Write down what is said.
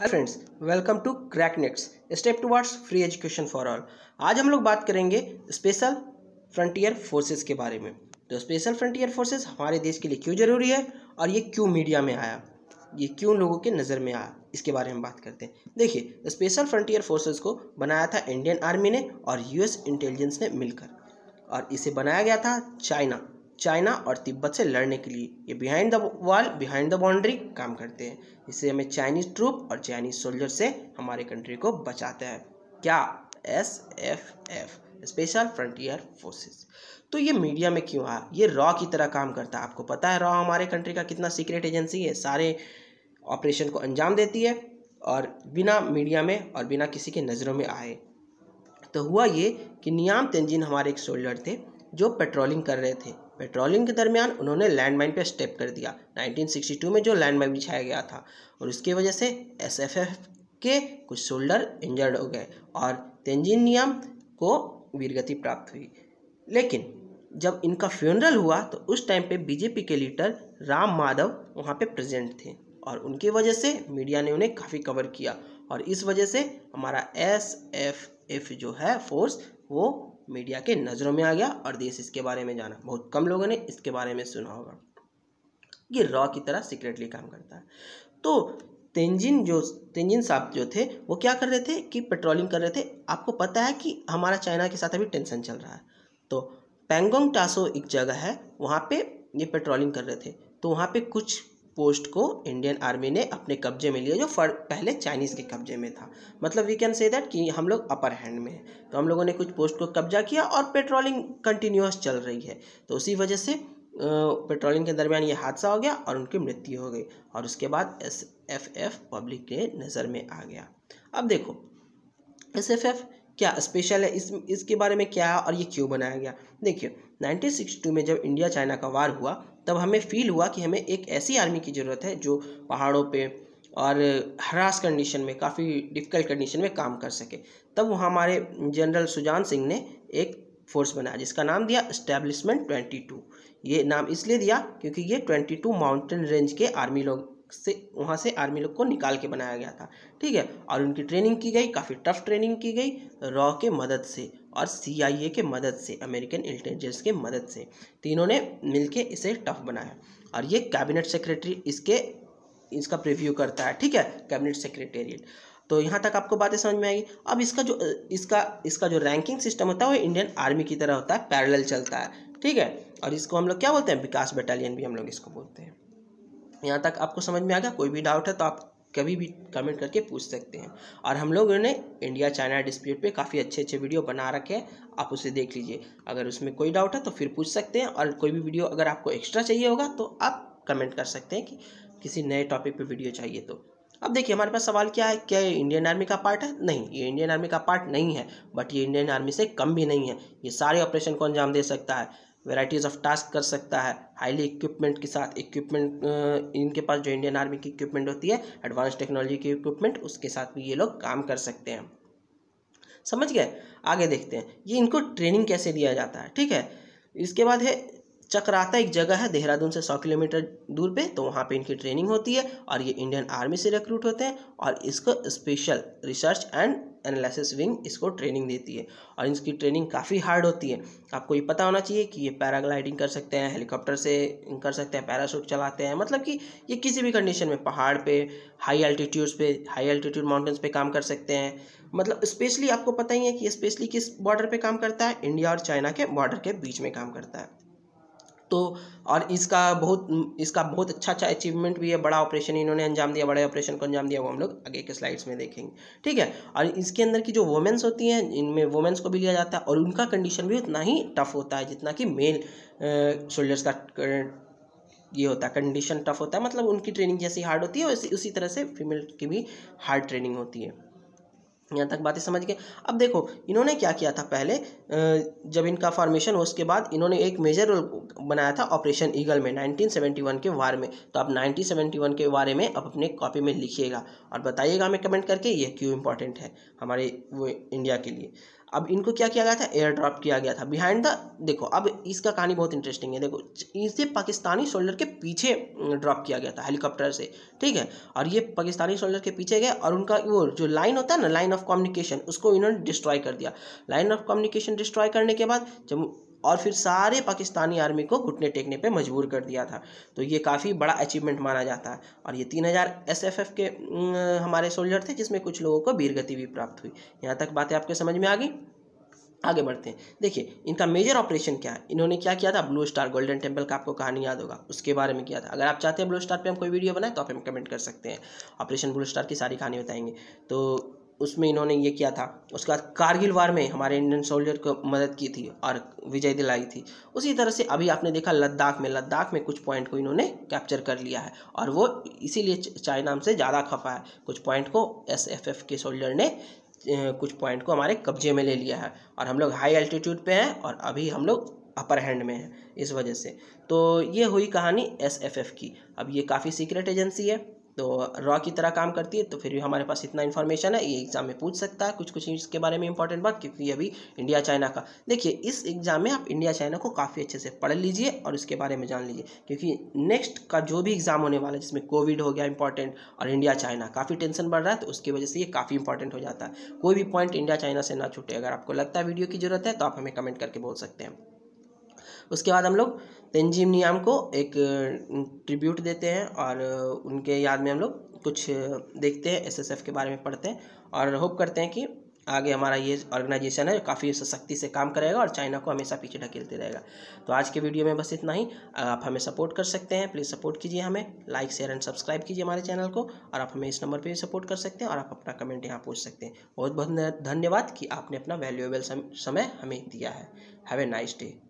hello friends welcome to crack nets step towards free education for all आज हम लोग बात करेंगे स्पेशल फ्रंटियर फोर्सेस के बारे में तो स्पेशल फ्रंटियर फोर्सेस हमारे देश के लिए क्यों ज़रूरी है और ये क्यों मीडिया में आया ये क्यों लोगों के नज़र में आया इसके बारे में बात करते हैं देखिए स्पेशल फ्रंटियर फोर्सेज को बनाया था इंडियन आर्मी ने और यूएस इंटेलिजेंस ने मिलकर और इसे बनाया गया था चाइना चाइना और तिब्बत से लड़ने के लिए ये behind the wall behind the boundary काम करते हैं इससे हमें चाइनीज ट्रूप और चाइनीज सोल्जर से हमारे कंट्री को बचाते हैं क्या S F F special frontier forces तो ये मीडिया में क्यों आया हाँ, ये रॉ की तरह काम करता है आपको पता है रॉ हमारे कंट्री का कितना सीक्रेट एजेंसी है सारे ऑपरेशन को अंजाम देती है और बिना मीडिया में और बिना किसी के नज़रों में आए तो हुआ ये कि नियाम तेंजिन हमारे एक सोल्जर थे जो पेट्रोलिंग कर रहे थे पेट्रोलिंग के दरमियान उन्होंने लैंडमाइन पर स्टेप कर दिया 1962 में जो लैंडमाइन बिछाया गया था और उसकी वजह से एसएफएफ के कुछ शोल्डर इंजर्ड हो गए और तेंजीनियम को वीरगति प्राप्त हुई लेकिन जब इनका फ्यूनरल हुआ तो उस टाइम पे बीजेपी के लीडर राम माधव वहाँ पे प्रेजेंट थे और उनकी वजह से मीडिया ने उन्हें काफ़ी कवर किया और इस वजह से हमारा एस एफ एफ जो है फोर्स वो मीडिया के नज़रों में आ गया और देश इसके बारे में जाना बहुत कम लोगों ने इसके बारे में सुना होगा ये रॉ की तरह सीक्रेटली काम करता है तो तेंजिन जो तेंजिन साहब जो थे वो क्या कर रहे थे कि पेट्रोलिंग कर रहे थे आपको पता है कि हमारा चाइना के साथ अभी टेंशन चल रहा है तो पेंगोंग टासो एक जगह है वहाँ पे ये पेट्रोलिंग कर रहे थे तो वहाँ पे कुछ पोस्ट को इंडियन आर्मी ने अपने कब्जे में लिया जो फर, पहले चाइनीज़ के कब्जे में था मतलब वी कैन से दैट कि हम लोग अपर हैंड में हैं तो हम लोगों ने कुछ पोस्ट को कब्जा किया और पेट्रोलिंग कंटिन्यूस चल रही है तो उसी वजह से पेट्रोलिंग के दरमियान ये हादसा हो गया और उनकी मृत्यु हो गई और उसके बाद एस एफ एफ पब्लिक के नज़र में आ गया अब देखो एस एफ एफ क्या स्पेशल है इस इसके बारे में क्या है और ये क्यों बनाया गया देखिए 1962 में जब इंडिया चाइना का वार हुआ तब हमें फील हुआ कि हमें एक ऐसी आर्मी की ज़रूरत है जो पहाड़ों पे और हरास कंडीशन में काफ़ी डिफ़िकल्ट कंडीशन में काम कर सके तब वहाँ हमारे जनरल सुजान सिंह ने एक फोर्स बनाया जिसका नाम दिया इस्टेब्लिशमेंट ट्वेंटी टू ये नाम इसलिए दिया क्योंकि ये ट्वेंटी टू माउंटेन रेंज के आर्मी लोग से वहाँ से आर्मी लोग को निकाल के बनाया गया था ठीक है और उनकी ट्रेनिंग की गई काफ़ी टफ ट्रेनिंग की गई रॉ के मदद से और सीआईए के मदद से अमेरिकन इंटेलिजेंस के मदद से तीनों ने मिलके इसे टफ बनाया और ये कैबिनेट सेक्रेटरी इसके इसका प्रिव्यू करता है ठीक है कैबिनेट सेक्रेटेरिएट तो यहाँ तक आपको बातें समझ में आएगी अब इसका जो इसका इसका जो रैंकिंग सिस्टम होता है वो इंडियन आर्मी की तरह होता है पैरेलल चलता है ठीक है और इसको हम लोग क्या बोलते हैं विकास बटालियन भी हम लोग इसको बोलते हैं यहाँ तक आपको समझ में आ गया कोई भी डाउट है तो आप कभी भी कमेंट करके पूछ सकते हैं और हम लोग ने इंडिया चाइना डिस्प्यूट पे काफ़ी अच्छे अच्छे वीडियो बना रखे हैं आप उसे देख लीजिए अगर उसमें कोई डाउट है तो फिर पूछ सकते हैं और कोई भी वीडियो अगर आपको एक्स्ट्रा चाहिए होगा तो आप कमेंट कर सकते हैं कि किसी नए टॉपिक पर वीडियो चाहिए तो अब देखिए हमारे पास सवाल क्या है क्या ये इंडियन आर्मी का पार्ट है नहीं ये इंडियन आर्मी का पार्ट नहीं है बट ये इंडियन आर्मी से कम भी नहीं है ये सारे ऑपरेशन को अंजाम दे सकता है वेराइटीज़ ऑफ टास्क कर सकता है हाईली इक्विपमेंट के साथ इक्विपमेंट इनके पास जो इंडियन आर्मी की इक्विपमेंट होती है एडवांस टेक्नोलॉजी की इक्विपमेंट उसके साथ भी ये लोग काम कर सकते हैं समझ गए आगे देखते हैं ये इनको ट्रेनिंग कैसे दिया जाता है ठीक है इसके बाद है चक्राता एक जगह है देहरादून से सौ किलोमीटर दूर पे तो वहाँ पे इनकी ट्रेनिंग होती है और ये इंडियन आर्मी से रिक्रूट होते हैं और इसको special research and analysis wing इसको ट्रेनिंग देती है और इनकी ट्रेनिंग काफ़ी हार्ड होती है आपको ये पता होना चाहिए कि ये पैराग्लाइडिंग कर सकते हैं हेलीकॉप्टर से कर सकते हैं पैराशूट चलाते हैं मतलब कि ये किसी भी कंडीशन में पहाड़ पे हाई एल्टीट्यूड्स पे हाई एल्टीट्यूड माउंटेंस पे काम कर सकते हैं मतलब स्पेशली आपको पता ही है कि स्पेशली किस बॉर्डर पर काम करता है इंडिया और चाइना के बॉर्डर के बीच में काम करता है तो और इसका बहुत इसका बहुत अच्छा अच्छा अचीवमेंट भी है बड़ा ऑपरेशन इन्होंने अंजाम दिया बड़े ऑपरेशन को अंजाम दिया वो हम लोग आगे के स्लाइड्स में देखेंगे ठीक है और इसके अंदर की जो वुमेंस होती हैं इनमें वुमेंस को भी लिया जाता है और उनका कंडीशन भी उतना ही टफ होता है जितना कि मेल शोल्डर्स का ये होता है कंडीशन टफ होता है मतलब उनकी ट्रेनिंग जैसी हार्ड होती है उसी उसी तरह से फीमेल की भी हार्ड ट्रेनिंग होती है यहाँ तक बातें समझ गए अब देखो इन्होंने क्या किया था पहले जब इनका फॉर्मेशन हो उसके बाद इन्होंने एक मेजर रोल बनाया था ऑपरेशन ईगल में 1971 के वार में तो आप 1971 के बारे में आप अपने कॉपी में लिखिएगा और बताइएगा हमें कमेंट करके ये क्यों इंपॉर्टेंट है हमारे वो इंडिया के लिए अब इनको क्या किया गया था एयर ड्रॉप किया गया था बिहाइंड द देखो अब इसका कहानी बहुत इंटरेस्टिंग है देखो इसे पाकिस्तानी सोल्डर के पीछे ड्रॉप किया गया था हेलीकॉप्टर से ठीक है और ये पाकिस्तानी सोल्डर के पीछे गए और उनका वो जो लाइन होता है ना लाइन ऑफ कम्युनिकेशन उसको इन्होंने डिस्ट्रॉय कर दिया लाइन ऑफ कम्युनिकेशन डिस्ट्रॉय करने के बाद जब और फिर सारे पाकिस्तानी आर्मी को घुटने टेकने पे मजबूर कर दिया था तो ये काफ़ी बड़ा अचीवमेंट माना जाता है और ये तीन हज़ार एस एफ एफ के हमारे सोल्जर थे जिसमें कुछ लोगों को वीर गति भी प्राप्त हुई यहाँ तक बातें आपके समझ में आ गई आगे बढ़ते हैं देखिए इनका मेजर ऑपरेशन क्या है इन्होंने क्या किया था ब्लू स्टार गोल्डन टेम्पल का आपको कहानी याद होगा उसके बारे में किया था अगर आप चाहते हैं ब्लू स्टार पे हम कोई वीडियो बनाए तो आप हम कमेंट कर सकते हैं ऑपरेशन ब्लू स्टार की सारी कहानी बताएंगे तो उसमें इन्होंने ये किया था उसके बाद कारगिल वार में हमारे इंडियन सोल्जर को मदद की थी और विजय दिलाई थी उसी तरह से अभी आपने देखा लद्दाख में लद्दाख में कुछ पॉइंट को इन्होंने कैप्चर कर लिया है और वो इसीलिए चाइना हमसे ज़्यादा खफा है कुछ पॉइंट को एस के सोल्जर ने कुछ पॉइंट को हमारे कब्जे में ले लिया है और हम लोग हाई एल्टीट्यूड पर हैं और अभी हम लोग अपर हैंड में है इस वजह से तो ये हुई कहानी एस की अब ये काफ़ी सीक्रेट एजेंसी है तो रॉ की तरह काम करती है तो फिर भी हमारे पास इतना इन्फॉर्मेशन है ये एग्जाम में पूछ सकता है कुछ कुछ इसके बारे में इंपॉर्टेंट बात क्योंकि अभी इंडिया चाइना का देखिए इस एग्जाम में आप इंडिया चाइना को काफ़ी अच्छे से पढ़ लीजिए और उसके बारे में जान लीजिए क्योंकि नेक्स्ट का जो भी एग्जाम होने वाला है जिसमें कोविड हो गया इंपॉर्टेंट और इंडिया चाइना काफ़ी टेंशन बढ़ रहा है तो उसकी वजह से ये काफ़ी इंपॉर्टेंट हो जाता है कोई भी पॉइंट इंडिया चाइना से ना छूटे अगर आपको लगता है वीडियो की जरूरत है तो आप हमें कमेंट करके बोल सकते हैं उसके बाद हम लोग तंजीम नियाम को एक ट्रिब्यूट देते हैं और उनके याद में हम लोग कुछ देखते हैं एसएसएफ के बारे में पढ़ते हैं और होप करते हैं कि आगे हमारा ये ऑर्गेनाइजेशन है काफ़ी सख्ती से काम करेगा और चाइना को हमेशा पीछे ढकेलते रहेगा तो आज के वीडियो में बस इतना ही आप हमें सपोर्ट कर सकते हैं प्लीज़ सपोर्ट कीजिए हमें लाइक शेयर एंड सब्सक्राइब कीजिए हमारे चैनल को और आप हमें इस नंबर पर भी सपोर्ट कर सकते हैं और आप अपना कमेंट यहाँ पूछ सकते हैं बहुत बहुत धन्यवाद कि आपने अपना वैल्यूएबल समय हमें दिया है हैव ए नाइस डे